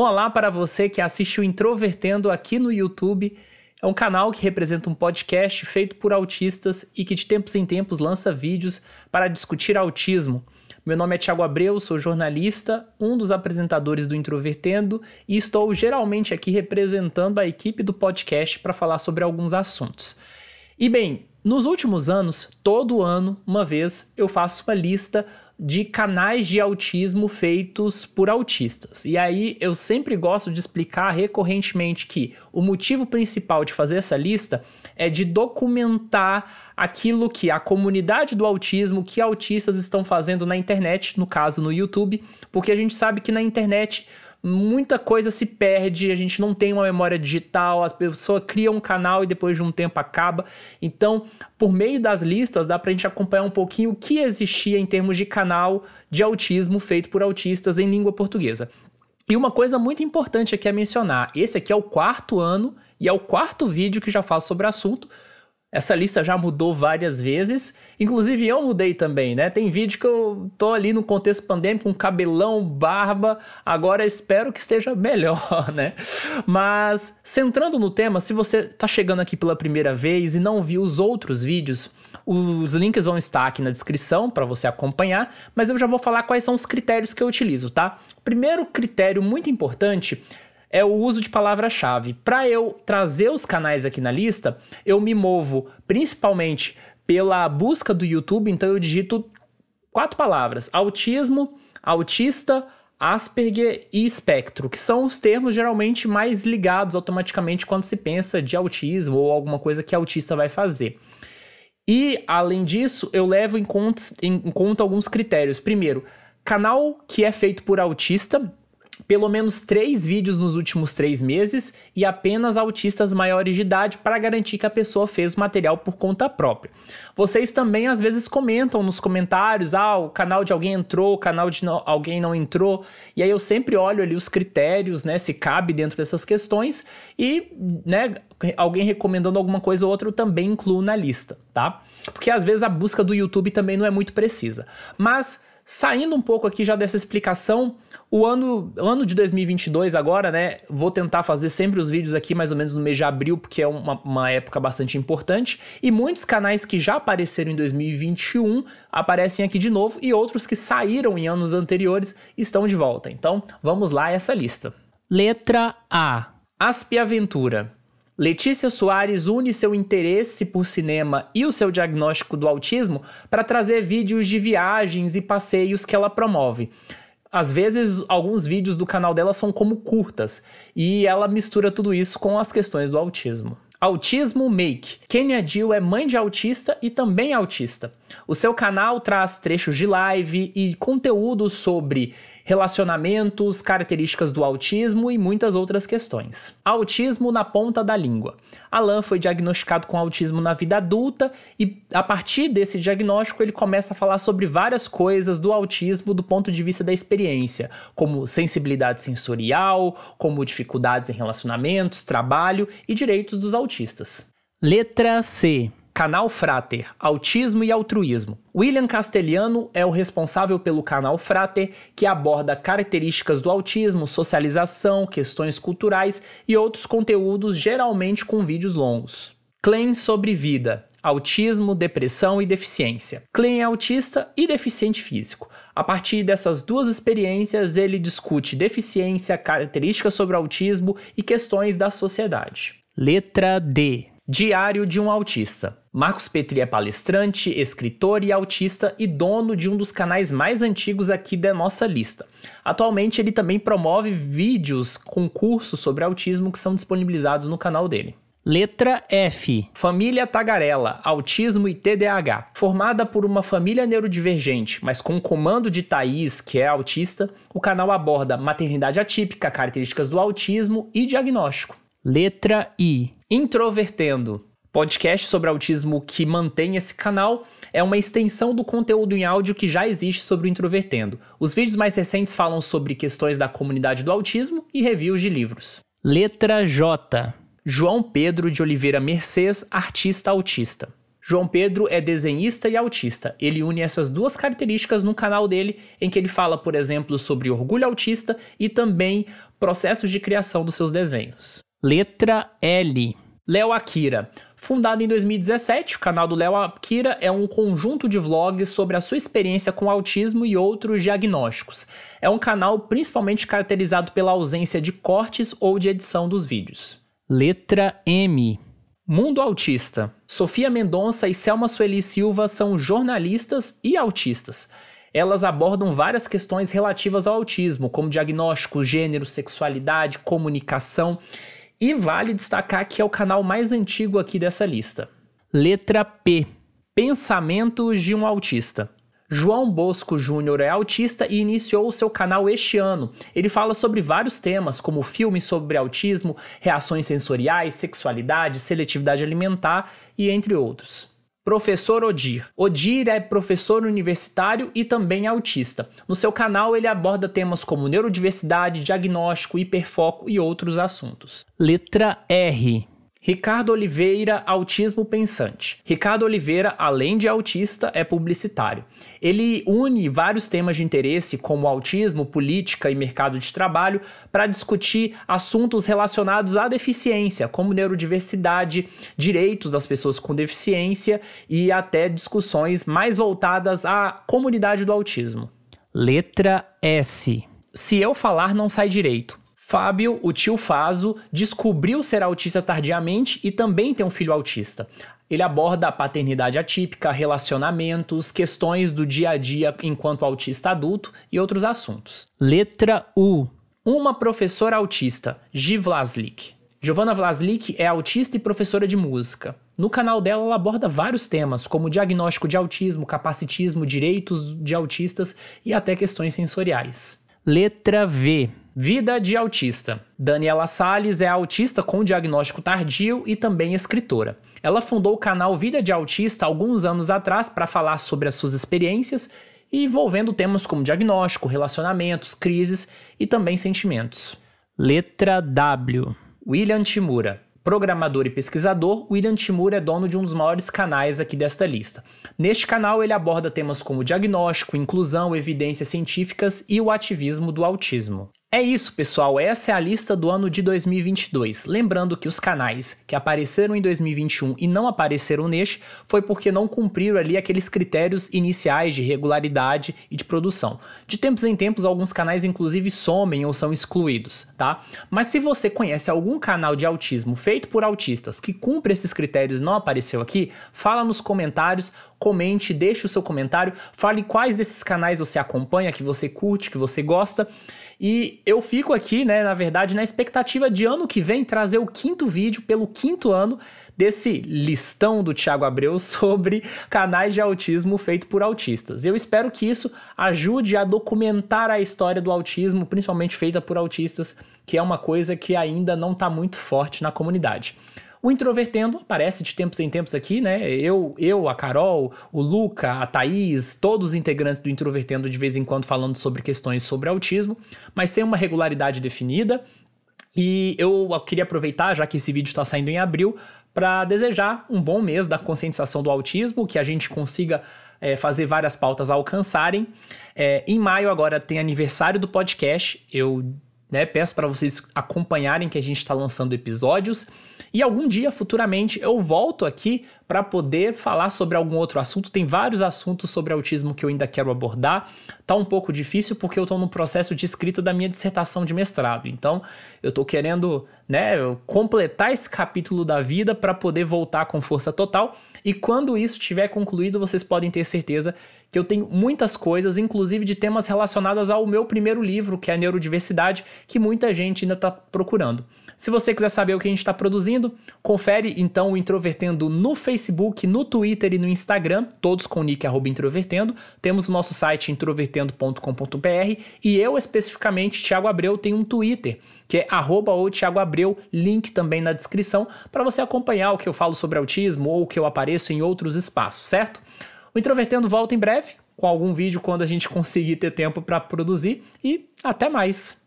Olá para você que assiste o Introvertendo aqui no YouTube. É um canal que representa um podcast feito por autistas e que de tempos em tempos lança vídeos para discutir autismo. Meu nome é Thiago Abreu, sou jornalista, um dos apresentadores do Introvertendo e estou geralmente aqui representando a equipe do podcast para falar sobre alguns assuntos. E bem, nos últimos anos, todo ano, uma vez, eu faço uma lista de canais de autismo feitos por autistas. E aí eu sempre gosto de explicar recorrentemente que o motivo principal de fazer essa lista é de documentar aquilo que a comunidade do autismo, que autistas estão fazendo na internet, no caso no YouTube, porque a gente sabe que na internet muita coisa se perde, a gente não tem uma memória digital, as pessoas criam um canal e depois de um tempo acaba. Então, por meio das listas, dá para a gente acompanhar um pouquinho o que existia em termos de canal de autismo feito por autistas em língua portuguesa. E uma coisa muito importante aqui a mencionar: esse aqui é o quarto ano e é o quarto vídeo que já faço sobre o assunto. Essa lista já mudou várias vezes, inclusive eu mudei também, né? Tem vídeo que eu tô ali no contexto pandêmico, com um cabelão, barba, agora espero que esteja melhor, né? Mas, centrando no tema, se você tá chegando aqui pela primeira vez e não viu os outros vídeos, os links vão estar aqui na descrição para você acompanhar, mas eu já vou falar quais são os critérios que eu utilizo, tá? Primeiro critério muito importante é o uso de palavra-chave. Para eu trazer os canais aqui na lista, eu me movo principalmente pela busca do YouTube, então eu digito quatro palavras: autismo, autista, Asperger e espectro, que são os termos geralmente mais ligados automaticamente quando se pensa de autismo ou alguma coisa que autista vai fazer. E, além disso, eu levo em conta, em, em conta alguns critérios. Primeiro, canal que é feito por autista, pelo menos três vídeos nos últimos três meses e apenas autistas maiores de idade para garantir que a pessoa fez o material por conta própria. Vocês também às vezes comentam nos comentários: ah, o canal de alguém entrou, o canal de não, alguém não entrou. E aí eu sempre olho ali os critérios, né? Se cabe dentro dessas questões e, né, alguém recomendando alguma coisa ou outra eu também incluo na lista, tá? Porque às vezes a busca do YouTube também não é muito precisa. Mas Saindo um pouco aqui já dessa explicação, o ano, ano de 2022 agora, né? Vou tentar fazer sempre os vídeos aqui mais ou menos no mês de abril, porque é uma, uma época bastante importante. E muitos canais que já apareceram em 2021 aparecem aqui de novo e outros que saíram em anos anteriores estão de volta. Então, vamos lá essa lista. Letra A. Asp Aventura. Letícia Soares une seu interesse por cinema e o seu diagnóstico do autismo para trazer vídeos de viagens e passeios que ela promove. Às vezes, alguns vídeos do canal dela são como curtas, e ela mistura tudo isso com as questões do autismo. Autismo Make. Kenya Jill é mãe de autista e também autista. O seu canal traz trechos de live e conteúdo sobre relacionamentos, características do autismo e muitas outras questões. Autismo na ponta da língua. Alan foi diagnosticado com autismo na vida adulta e, a partir desse diagnóstico, ele começa a falar sobre várias coisas do autismo do ponto de vista da experiência, como sensibilidade sensorial, como dificuldades em relacionamentos, trabalho e direitos dos autistas. Letra C. Canal Frater, Autismo e Altruísmo. William Castelliano é o responsável pelo canal Frater, que aborda características do autismo, socialização, questões culturais e outros conteúdos, geralmente com vídeos longos. Klein sobre vida, autismo, depressão e deficiência. Klein é autista e deficiente físico. A partir dessas duas experiências, ele discute deficiência, características sobre autismo e questões da sociedade. Letra D. Diário de um Autista. Marcos Petri é palestrante, escritor e autista e dono de um dos canais mais antigos aqui da nossa lista. Atualmente ele também promove vídeos com cursos sobre autismo que são disponibilizados no canal dele. Letra F. Família Tagarela, autismo e TDAH. Formada por uma família neurodivergente, mas com o comando de Thaís, que é autista, o canal aborda maternidade atípica, características do autismo e diagnóstico. Letra I. Introvertendo. Podcast sobre autismo que mantém esse canal é uma extensão do conteúdo em áudio que já existe sobre o Introvertendo. Os vídeos mais recentes falam sobre questões da comunidade do autismo e reviews de livros. Letra J. João Pedro de Oliveira Mercês, artista autista. João Pedro é desenhista e autista. Ele une essas duas características no canal dele, em que ele fala, por exemplo, sobre orgulho autista e também processos de criação dos seus desenhos. Letra L. Léo Akira. Fundado em 2017, o canal do Léo Akira é um conjunto de vlogs sobre a sua experiência com autismo e outros diagnósticos. É um canal principalmente caracterizado pela ausência de cortes ou de edição dos vídeos. Letra M. Mundo Autista. Sofia Mendonça e Selma Sueli Silva são jornalistas e autistas elas abordam várias questões relativas ao autismo, como diagnóstico, gênero, sexualidade, comunicação. E vale destacar que é o canal mais antigo aqui dessa lista. Letra P. Pensamentos de um autista. João Bosco Júnior é autista e iniciou o seu canal este ano. Ele fala sobre vários temas, como filmes sobre autismo, reações sensoriais, sexualidade, seletividade alimentar e entre outros. Professor Odir. Odir é professor universitário e também autista. No seu canal, ele aborda temas como neurodiversidade, diagnóstico, hiperfoco e outros assuntos. Letra R Ricardo Oliveira, autismo pensante. Ricardo Oliveira, além de autista, é publicitário. Ele une vários temas de interesse, como autismo, política e mercado de trabalho, para discutir assuntos relacionados à deficiência, como neurodiversidade, direitos das pessoas com deficiência e até discussões mais voltadas à comunidade do autismo. Letra S. Se eu falar, não sai direito. Fábio, o tio Faso, descobriu ser autista tardiamente e também tem um filho autista. Ele aborda a paternidade atípica, relacionamentos, questões do dia a dia enquanto autista adulto e outros assuntos. Letra U. Uma professora autista, G. Vlaslik. Giovanna Vlaslik é autista e professora de música. No canal dela, ela aborda vários temas, como diagnóstico de autismo, capacitismo, direitos de autistas e até questões sensoriais. Letra V. Vida de autista. Daniela Sales é autista com diagnóstico tardio e também escritora. Ela fundou o canal Vida de Autista alguns anos atrás para falar sobre as suas experiências envolvendo temas como diagnóstico, relacionamentos, crises e também sentimentos. Letra W. William Timura. Programador e pesquisador, William Timura é dono de um dos maiores canais aqui desta lista. Neste canal, ele aborda temas como diagnóstico, inclusão, evidências científicas e o ativismo do autismo. É isso, pessoal. Essa é a lista do ano de 2022. Lembrando que os canais que apareceram em 2021 e não apareceram neste foi porque não cumpriram ali aqueles critérios iniciais de regularidade e de produção. De tempos em tempos, alguns canais inclusive somem ou são excluídos, tá? Mas se você conhece algum canal de autismo feito por autistas que cumpre esses critérios e não apareceu aqui, fala nos comentários, comente, deixe o seu comentário, fale quais desses canais você acompanha, que você curte, que você gosta e eu fico aqui, né, na verdade, na expectativa de ano que vem trazer o quinto vídeo pelo quinto ano desse listão do Thiago Abreu sobre canais de autismo feito por autistas. Eu espero que isso ajude a documentar a história do autismo, principalmente feita por autistas, que é uma coisa que ainda não está muito forte na comunidade. O Introvertendo aparece de tempos em tempos aqui, né? Eu, eu, a Carol, o Luca, a Thaís, todos os integrantes do Introvertendo de vez em quando falando sobre questões sobre autismo, mas sem uma regularidade definida. E eu queria aproveitar, já que esse vídeo está saindo em abril, para desejar um bom mês da conscientização do autismo, que a gente consiga é, fazer várias pautas alcançarem. É, em maio agora tem aniversário do podcast. Eu né, peço para vocês acompanharem que a gente está lançando episódios. E algum dia, futuramente, eu volto aqui para poder falar sobre algum outro assunto. Tem vários assuntos sobre autismo que eu ainda quero abordar. Tá um pouco difícil porque eu estou no processo de escrita da minha dissertação de mestrado. Então, eu estou querendo, né, completar esse capítulo da vida para poder voltar com força total. E quando isso estiver concluído, vocês podem ter certeza que eu tenho muitas coisas, inclusive de temas relacionados ao meu primeiro livro, que é a Neurodiversidade, que muita gente ainda está procurando. Se você quiser saber o que a gente está produzindo, confere então o Introvertendo no Facebook, no Twitter e no Instagram, todos com o nick arroba, introvertendo. Temos o nosso site introvertendo.com.br e eu, especificamente, Thiago Abreu, tenho um Twitter, que é arroba ou Thiago Abreu, link também na descrição, para você acompanhar o que eu falo sobre autismo ou o que eu apareço em outros espaços, certo? O Introvertendo volta em breve com algum vídeo quando a gente conseguir ter tempo para produzir e até mais.